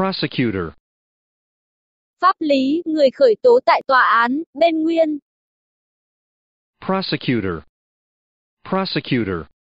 prosecutor. Pháp lý, người khởi tố tại tòa án, bên nguyên. Prosecutor. Prosecutor.